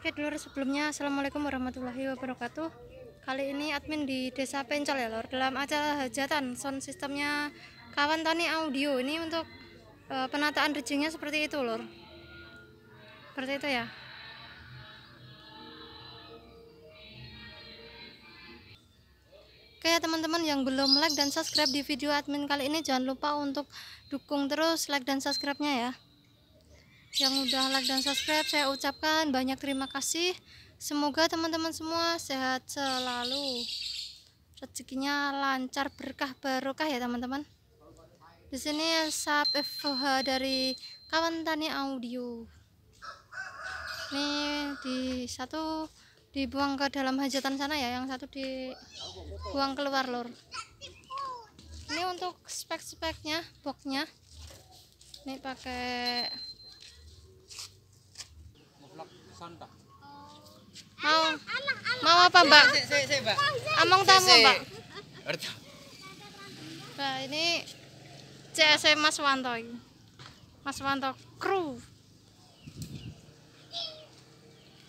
Oke dulur sebelumnya Assalamualaikum warahmatullahi wabarakatuh Kali ini admin di desa Pencol ya lor Dalam acara hajatan sound sistemnya kawan tani audio Ini untuk e, penataan rejingnya seperti itu lor Seperti itu ya Oke ya teman-teman yang belum like dan subscribe di video admin kali ini Jangan lupa untuk dukung terus like dan subscribe-nya ya yang udah like dan subscribe saya ucapkan banyak terima kasih semoga teman-teman semua sehat selalu rezekinya lancar berkah barokah ya teman-teman di sini sub Fh dari kawan tani audio ini di satu dibuang ke dalam hajatan sana ya yang satu dibuang keluar lor ini untuk spek-speknya boxnya ini pakai Santa. Mau mau apa Mbak? Among tamu Mbak. Nah ini CSM Mas Wanto Mas Wanto kru.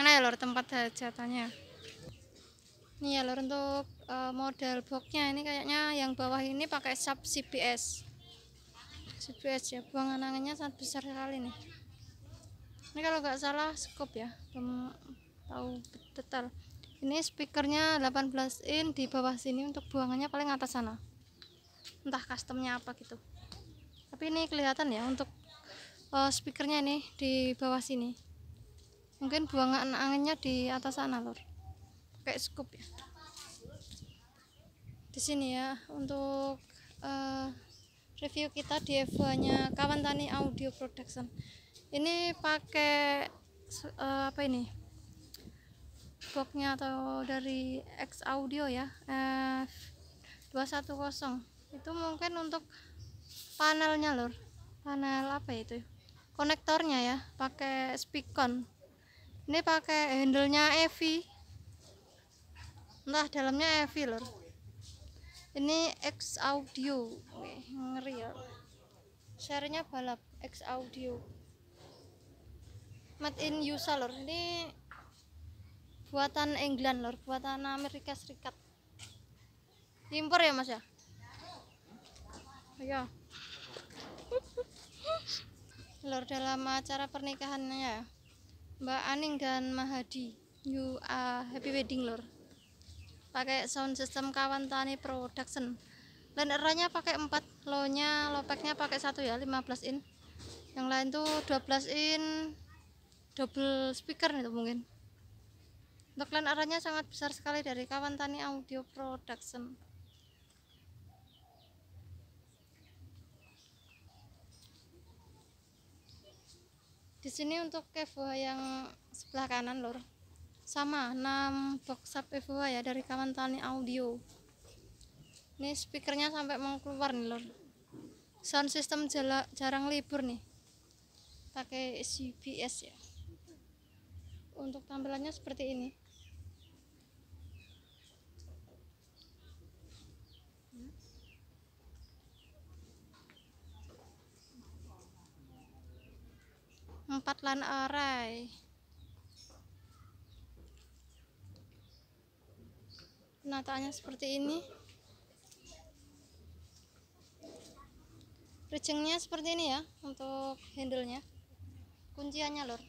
Mana ya lor tempat hajatannya? Ini ya lor untuk uh, eh, model boxnya ini kayaknya yang bawah ini pakai sub CBS. CBS ya buang anginnya sangat besar sekali nih ini kalau nggak salah scoop ya belum tahu detail ini speakernya 18 in di bawah sini untuk buangannya paling atas sana entah customnya apa gitu tapi ini kelihatan ya untuk uh, speakernya ini di bawah sini mungkin buangan anginnya di atas sana lor pakai scoop ya di sini ya untuk uh, review kita di f nya kawan tani audio production ini pakai uh, apa ini boxnya atau dari X Audio ya F210 itu mungkin untuk panelnya lur panel apa itu konektornya ya pakai speakon ini pakai handle nya Evi entah dalamnya Evi lur ini X Audio ngeri ya serinya balap X Audio made in USA lor ini buatan England lor buatan Amerika Serikat impor ya mas ya iya lor dalam acara pernikahannya ya, Mbak Aning dan Mahadi you are happy wedding lor pakai sound system kawan tani production dan eranya pakai 4 lo nya lopeknya pakai satu ya 15 in yang lain tuh 12 in double speaker itu mungkin untuk lain arahnya sangat besar sekali dari kawan tani audio production di sini untuk kevoa yang sebelah kanan lor sama 6 box sub kevoa ya dari kawan tani audio ini speakernya sampai mau keluar nih lor sound system jarang libur nih pakai CBS ya untuk tampilannya seperti ini empat lan array penataannya seperti ini rejengnya seperti ini ya untuk handle nya kunciannya lor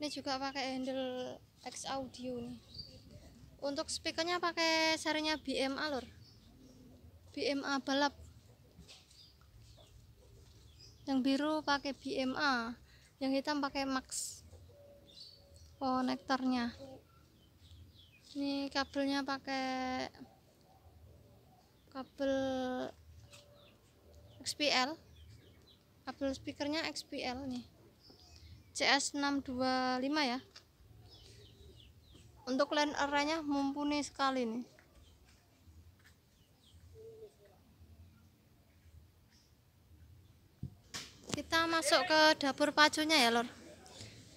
ini juga pakai handle X audio nih untuk speakernya pakai serinya BMA lor BMA balap yang biru pakai BMA yang hitam pakai Max konektornya ini kabelnya pakai kabel XPL kabel speakernya XPL nih CS625 ya untuk line arraynya mumpuni sekali nih kita masuk ke dapur pacunya ya lor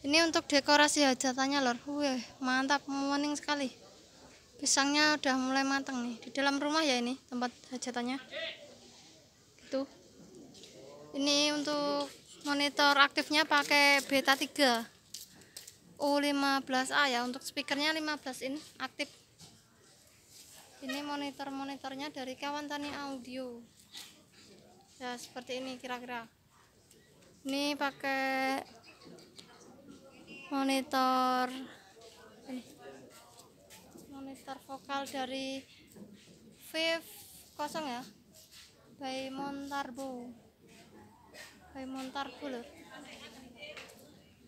ini untuk dekorasi hajatannya lor Wih, mantap morning sekali pisangnya udah mulai matang nih di dalam rumah ya ini tempat hajatannya gitu ini untuk monitor aktifnya pakai beta 3 U15A ya untuk speakernya 15 in aktif ini monitor-monitornya dari kawan tani audio ya seperti ini kira-kira ini pakai monitor ini monitor vokal dari Viv kosong ya by Montarbo kayak montarku loh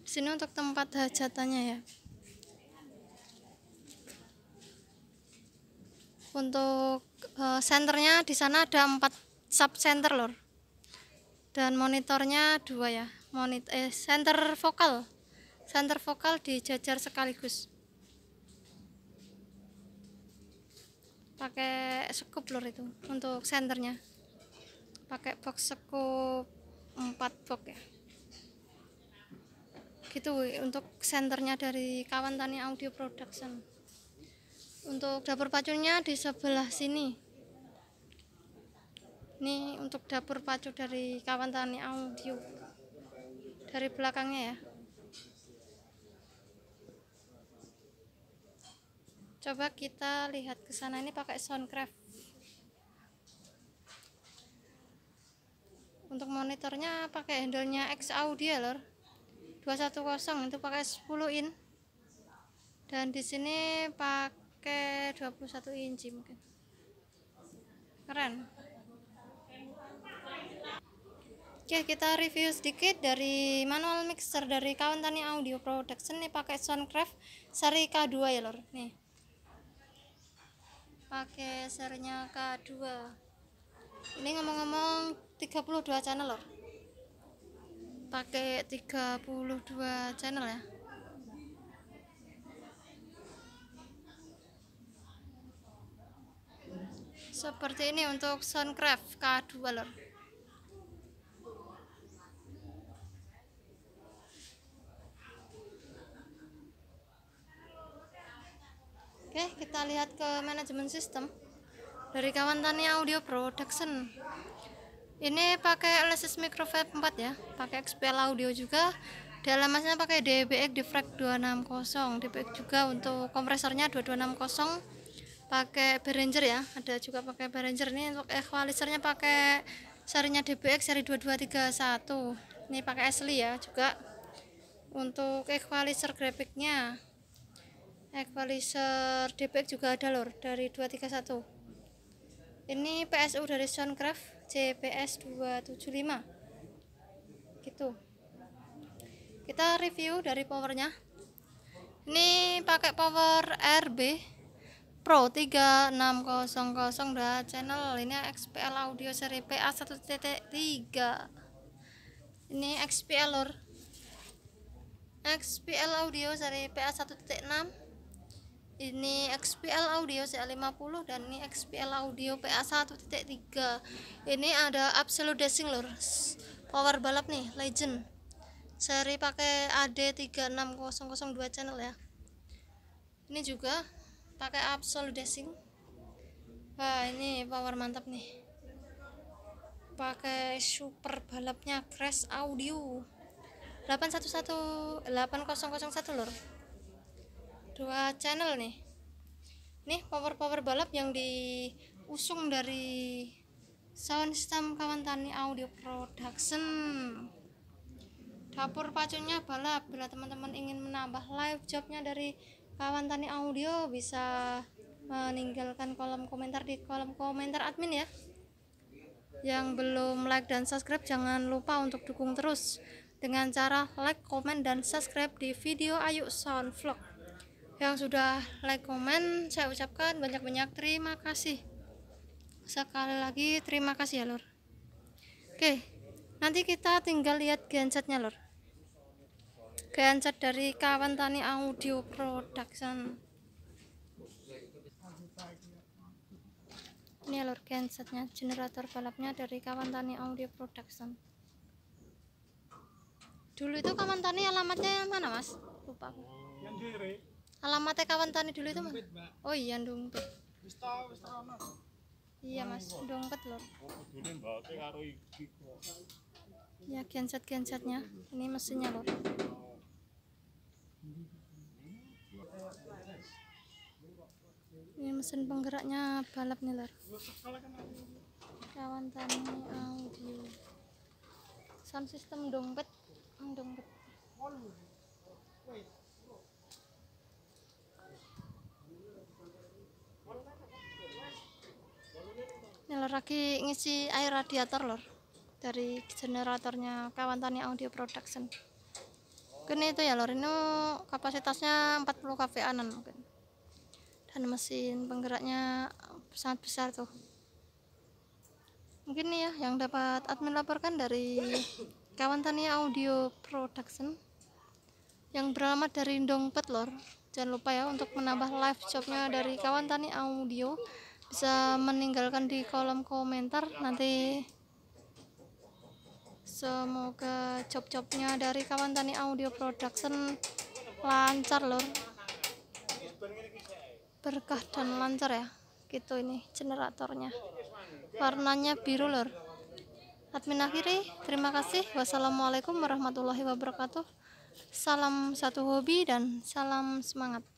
sini untuk tempat hajatannya ya untuk uh, senternya di sana ada empat sub center lor dan monitornya dua ya monit eh center vokal center vokal dijajar sekaligus pakai sekup lor itu untuk senternya pakai box sekup 4 box ya gitu untuk senternya dari kawan tani audio production untuk dapur pacunya di sebelah sini ini untuk dapur pacu dari kawan tani audio dari belakangnya ya coba kita lihat ke sana ini pakai soundcraft untuk monitornya pakai handlenya X-Audio lor 210 itu pakai 10 in dan di sini pakai 21 inci mungkin keren Oke kita review sedikit dari manual mixer dari kawan tani audio production nih pakai Soundcraft seri K2 ya lor nih pakai serinya K2 ini ngomong-ngomong 32 channel loh pakai 32 channel ya seperti ini untuk soundcraft K2 lor Oke, kita lihat ke manajemen sistem dari kawan tani Audio Production ini pakai LSS Microvape 4 ya pakai XPL audio juga dalamannya pakai DBX Defrag 260 DBX juga untuk kompresornya 2260 pakai Behringer ya ada juga pakai Behringer ini untuk equalizernya pakai serinya DBX seri 2231 ini pakai asli ya juga untuk equalizer grafiknya equalizer DBX juga ada lor dari 231 ini PSU dari Soundcraft cps 275 gitu kita review dari powernya ini pakai power RB Pro 3600 dah channel ini XPL audio seri PA1.3 ini XPL lor XPL audio seri PA 1.6 ini XPL Audio CA50 dan ini XPL Audio PA1.3 ini ada absolute dashing lur power balap nih legend seri pakai AD36002 channel ya ini juga pakai absolute dashing wah ini power mantap nih pakai super balapnya crash audio 811 8001 lur dua channel nih nih power power balap yang diusung dari sound system kawan tani audio production dapur pacunya balap bila teman-teman ingin menambah live jobnya dari kawan tani audio bisa meninggalkan kolom komentar di kolom komentar admin ya yang belum like dan subscribe jangan lupa untuk dukung terus dengan cara like, komen, dan subscribe di video Ayu Sound Vlog yang sudah like komen saya ucapkan banyak-banyak terima kasih sekali lagi terima kasih ya lor oke nanti kita tinggal lihat gensetnya lor genset dari kawan tani audio production ini lor gensetnya generator balapnya dari kawan tani audio production dulu itu kawan tani alamatnya yang mana mas lupa yang kiri alamatnya kawan tani dulu itu mas oh iya dompet iya mas dompet loh. ya genset gensetnya ini mesinnya loh. ini mesin penggeraknya balap nih lor kan, kawan tani audio sound system dompet dompet oh, Lor lagi ngisi air radiator lor dari generatornya kawan tani audio production mungkin itu ya lor ini kapasitasnya 40 kva anan mungkin dan mesin penggeraknya sangat besar tuh mungkin nih ya yang dapat admin laporkan dari kawan tani audio production yang beralamat dari Dongpet lor jangan lupa ya untuk menambah live shopnya dari kawan tani audio bisa meninggalkan di kolom komentar nanti semoga job-jobnya dari kawan tani audio production lancar lor berkah dan lancar ya gitu ini generatornya warnanya biru lor admin akhiri terima kasih wassalamualaikum warahmatullahi wabarakatuh salam satu hobi dan salam semangat